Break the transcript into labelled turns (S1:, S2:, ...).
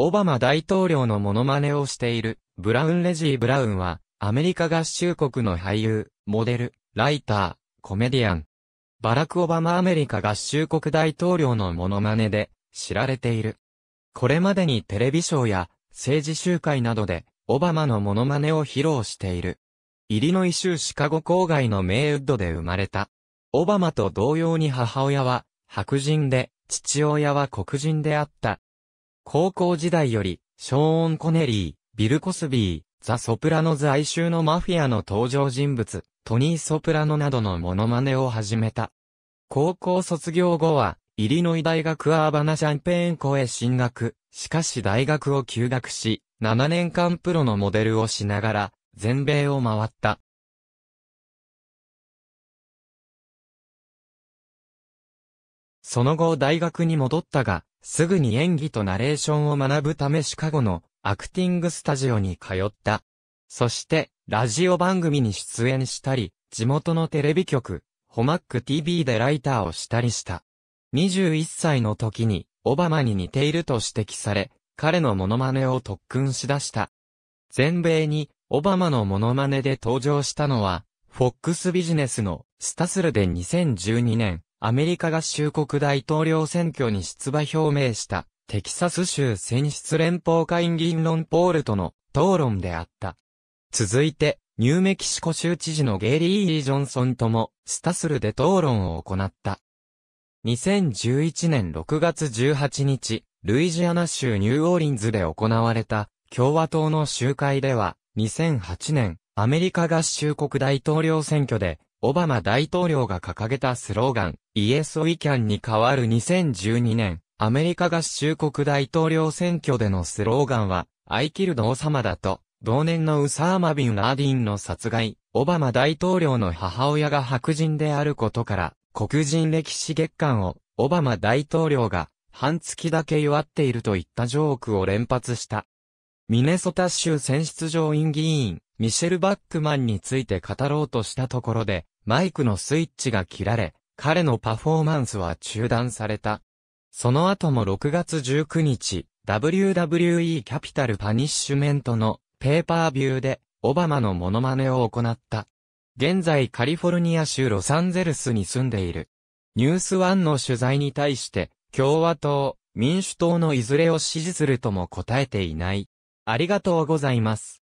S1: オバマ大統領のモノマネ
S2: をしている、ブラウン・レジー・ブラウンは、アメリカ合衆国の俳優、モデル、ライター、コメディアン。バラク・オバマアメリカ合衆国大統領のモノマネで知られている。これまでにテレビショーや政治集会などでオバマのモノマネを披露している。イリノイ州シカゴ郊外のメイウッドで生まれた。オバマと同様に母親は白人で、父親は黒人であった高校時代より、ショーン・コネリー、ビル・コスビー、ザ・ソプラノズ哀愁のマフィアの登場人物、トニー・ソプラノなどのモノマネを始めた。高校卒業後は、イリノイ大学アーバナ・シャンペーン校へ進学、しかし大学を休学し、7年間プロのモデルをしながら、全米を回った。
S1: その後大
S2: 学に戻ったが、すぐに演技とナレーションを学ぶためシカゴのアクティングスタジオに通った。そして、ラジオ番組に出演したり、地元のテレビ局、ホマック TV でライターをしたりした。21歳の時に、オバマに似ていると指摘され、彼のモノマネを特訓しだした。全米に、オバマのモノマネで登場したのは、フォックスビジネスのスタスルで2012年、アメリカ合衆国大統領選挙に出馬表明した、テキサス州選出連邦会議員ロンポールとの討論であった。続いて、ニューメキシコ州知事のゲイリー・リー・ジョンソンとも、スタスルで討論を行った。2011年6月18日、ルイジアナ州ニューオーリンズで行われた共和党の集会では、2008年、アメリカ合衆国大統領選挙でオバマ大統領が掲げたスローガン、イエス・ウィキャンに代わる2012年、アメリカ合衆国大統領選挙でのスローガンは、アイキルド王様だと、同年のウサーマ・ビン・ラーディンの殺害、オバマ大統領の母親が白人であることから、黒人歴史月間を、オバマ大統領が、半月だけ祝っているといったジョークを連発した。ミネソタ州選出上院議員、ミシェル・バックマンについて語ろうとしたところで、マイクのスイッチが切られ、彼のパフォーマンスは中断された。その後も6月19日、WWE キャピタルパニッシュメントのペーパービューで、オバマのモノマネを行った。現在カリフォルニア州ロサンゼルスに住んでいる。ニュースワンの取材に対して、共和党、民主党のいずれを支持するとも答えていない。ありが
S1: とうございます。